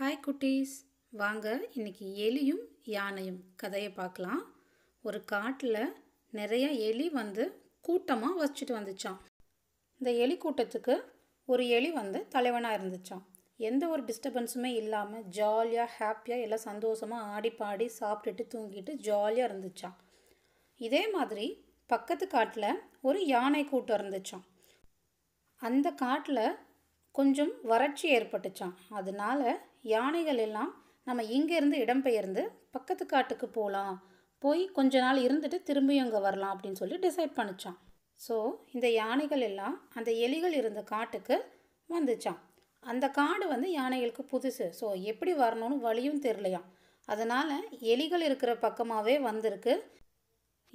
hi குட்டீஸ் வாங்க இன்றைக்கி எலியும் யானையும் கதையை பார்க்கலாம் ஒரு காட்டில் நிறைய எலி வந்து கூட்டமாக வச்சுட்டு வந்துச்சான் இந்த எலி கூட்டத்துக்கு ஒரு எலி வந்து தலைவனாக இருந்துச்சான் எந்த ஒரு டிஸ்டர்பன்ஸுமே இல்லாமல் ஜாலியாக ஹாப்பியாக எல்லாம் சந்தோஷமாக ஆடி பாடி சாப்பிட்டுட்டு தூங்கிட்டு ஜாலியாக இருந்துச்சான் இதே மாதிரி பக்கத்து காட்டில் ஒரு யானை கூட்டம் இருந்துச்சான் அந்த காட்டில் கொஞ்சம் வறட்சி ஏற்பட்டுச்சான் அதனால் யானைகள் எல்லாம் நம்ம இங்கேருந்து இடம்பெயர்ந்து பக்கத்து காட்டுக்கு போகலாம் போய் கொஞ்ச நாள் இருந்துட்டு திரும்பியும் அங்கே வரலாம் அப்படின்னு சொல்லி டிசைட் பண்ணிச்சான் ஸோ இந்த யானைகள் எல்லாம் அந்த எலிகள் இருந்த காட்டுக்கு வந்துச்சான் அந்த காடு வந்து யானைகளுக்கு புதுசு ஸோ எப்படி வரணும்னு வழியும் தெரிலையாம் அதனால் எலிகள் இருக்கிற பக்கமாகவே வந்திருக்கு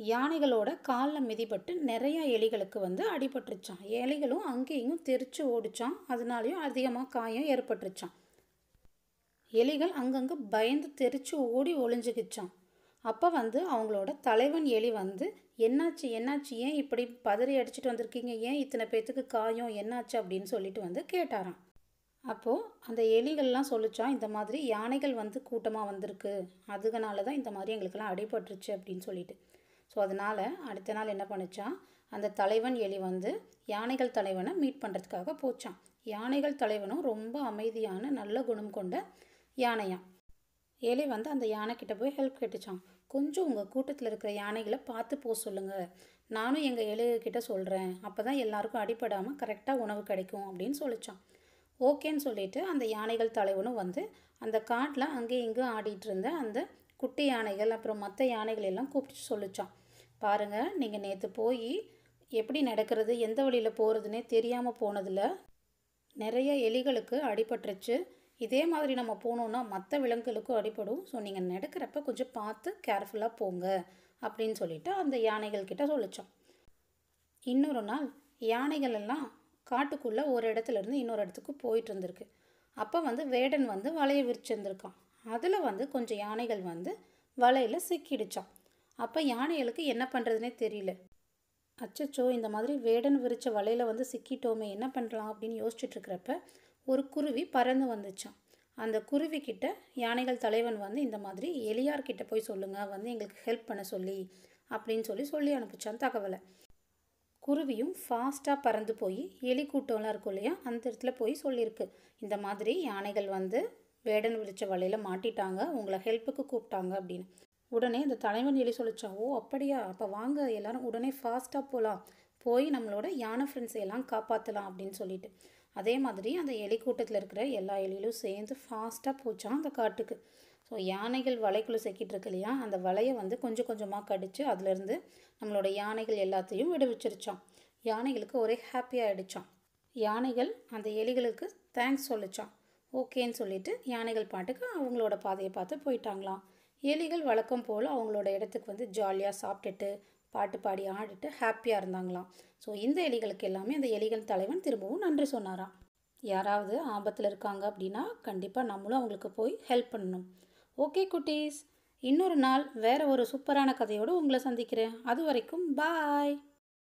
யானைகளோட காலில் மிதிப்பட்டு நிறையா எலிகளுக்கு வந்து அடிபட்டுருச்சான் எலிகளும் அங்கேயும் தெரித்து ஓடிச்சான் அதனாலையும் அதிகமாக காயம் ஏற்பட்டுருச்சான் எலிகள் அங்கங்கே பயந்து தெரித்து ஓடி ஒளிஞ்சுக்கிச்சான் அப்போ வந்து அவங்களோட தலைவன் எலி வந்து என்னாச்சு என்னாச்சு ஏன் இப்படி பதறி அடிச்சுட்டு வந்திருக்கீங்க ஏன் இத்தனை பேத்துக்கு காயம் என்னாச்சு அப்படின்னு சொல்லிட்டு வந்து கேட்டாராம் அப்போது அந்த எலிகள்லாம் சொல்லிச்சா இந்த மாதிரி யானைகள் வந்து கூட்டமாக வந்திருக்கு அதுகனால தான் இந்த மாதிரி எங்களுக்கெல்லாம் அடிபட்டுருச்சு அப்படின்னு சொல்லிட்டு ஸோ அதனால் அடுத்த நாள் என்ன பண்ணிச்சான் அந்த தலைவன் எலி வந்து யானைகள் தலைவனை மீட் பண்ணுறதுக்காக போச்சான் யானைகள் தலைவனும் ரொம்ப அமைதியான நல்ல குணம் கொண்ட யானையான் எலி வந்து அந்த யானைக்கிட்ட போய் ஹெல்ப் கேட்டுச்சான் கொஞ்சம் உங்கள் கூட்டத்தில் இருக்கிற யானைகளை பார்த்து போக சொல்லுங்கள் நானும் எங்கள் எலிகிட்ட சொல்கிறேன் அப்போ தான் எல்லாருக்கும் அடிப்படாமல் கரெக்டாக உணவு கிடைக்கும் அப்படின்னு சொல்லிச்சான் ஓகேன்னு சொல்லிட்டு அந்த யானைகள் தலைவனும் வந்து அந்த காட்டில் அங்கேயும் இங்கே ஆடிட்டு இருந்த அந்த குட்டி யானைகள் அப்புறம் மற்ற யானைகள் எல்லாம் கூப்பிட்டு சொல்லித்தான் பாருங்கள் நீங்கள் நேற்று போய் எப்படி நடக்கிறது எந்த வழியில் போகிறதுனே தெரியாமல் போனதில் நிறைய எலிகளுக்கு அடிபட்டுருச்சு இதே மாதிரி நம்ம போனோன்னா மற்ற விலங்குகளுக்கும் அடிபடும் ஸோ நீங்கள் நடக்கிறப்ப கொஞ்சம் பார்த்து கேர்ஃபுல்லாக போங்க அப்படின்னு சொல்லிட்டு அந்த யானைகள் கிட்ட சொல்லித்தோம் இன்னொரு நாள் யானைகள் எல்லாம் காட்டுக்குள்ளே ஒரு இடத்துலேருந்து இன்னொரு இடத்துக்கு போயிட்டு இருந்திருக்கு அப்போ வந்து வேடன் வந்து வலையை விரிச்சிருந்துருக்கான் அதில் வந்து கொஞ்சம் யானைகள் வந்து வலையில் சிக்கிடுச்சான் அப்போ யானைகளுக்கு என்ன பண்ணுறதுனே தெரியல அச்சச்சோ இந்த மாதிரி வேடன் விரிச்ச வலையில் வந்து சிக்கிட்டோமே என்ன பண்ணலாம் அப்படின்னு யோசிச்சுட்ருக்கிறப்ப ஒரு குருவி பறந்து வந்துச்சான் அந்த குருவிக்கிட்ட யானைகள் தலைவன் வந்து இந்த மாதிரி எளியார்கிட்ட போய் சொல்லுங்கள் வந்து எங்களுக்கு ஹெல்ப் பண்ண சொல்லி அப்படின்னு சொல்லி சொல்லி அனுப்பிச்சான் தகவலை குருவியும் ஃபாஸ்ட்டாக பறந்து போய் எலி கூட்டம்லாம் இருக்கும் இல்லையா அந்த இடத்துல போய் சொல்லியிருக்கு இந்த மாதிரி யானைகள் வந்து வேடன் விரிச்ச வலையில் மாட்டிட்டாங்க உங்களை ஹெல்ப்புக்கு கூப்பிட்டாங்க அப்படின்னு உடனே இந்த தலைவன் எலி சொல்லிச்சா ஓ அப்படியா அப்போ வாங்க எல்லாரும் உடனே ஃபாஸ்ட்டாக போகலாம் போய் நம்மளோட யானை ஃப்ரெண்ட்ஸை எல்லாம் காப்பாற்றலாம் அப்படின்னு சொல்லிட்டு அதே மாதிரி அந்த எலி கூட்டத்தில் இருக்கிற எல்லா எலியிலும் சேர்ந்து ஃபாஸ்ட்டாக போச்சான் அந்த காட்டுக்கு ஸோ யானைகள் வலைக்குள்ளே செக்கிட்டு இருக்கு இல்லையா அந்த வலையை வந்து கொஞ்சம் கொஞ்சமாக கடித்து அதுலேருந்து நம்மளோட யானைகள் எல்லாத்தையும் விடுவிச்சிருச்சான் யானைகளுக்கு ஒரே ஹாப்பியாக ஆகிடுச்சான் யானைகள் அந்த எலிகளுக்கு தேங்க்ஸ் சொல்லிச்சான் ஓகேன்னு சொல்லிட்டு யானைகள் பாட்டுக்கு அவங்களோட பாதையை பார்த்து போயிட்டாங்களாம் எலிகள் வழக்கம் போல் அவங்களோட இடத்துக்கு வந்து ஜாலியாக சாப்பிட்டுட்டு பாட்டு பாடி ஆடிட்டு ஹாப்பியாக இருந்தாங்களாம் ஸோ இந்த எலிகளுக்கு எல்லாமே அந்த எலிகள் தலைவன் திரும்பவும் நன்றி சொன்னாராம் யாராவது ஆபத்தில் இருக்காங்க அப்படின்னா கண்டிப்பாக நம்மளும் அவங்களுக்கு போய் ஹெல்ப் பண்ணணும் ஓகே குட்டீஸ் இன்னொரு நாள் வேறு ஒரு சூப்பரான கதையோடு உங்களை சந்திக்கிறேன் அது வரைக்கும் பாய்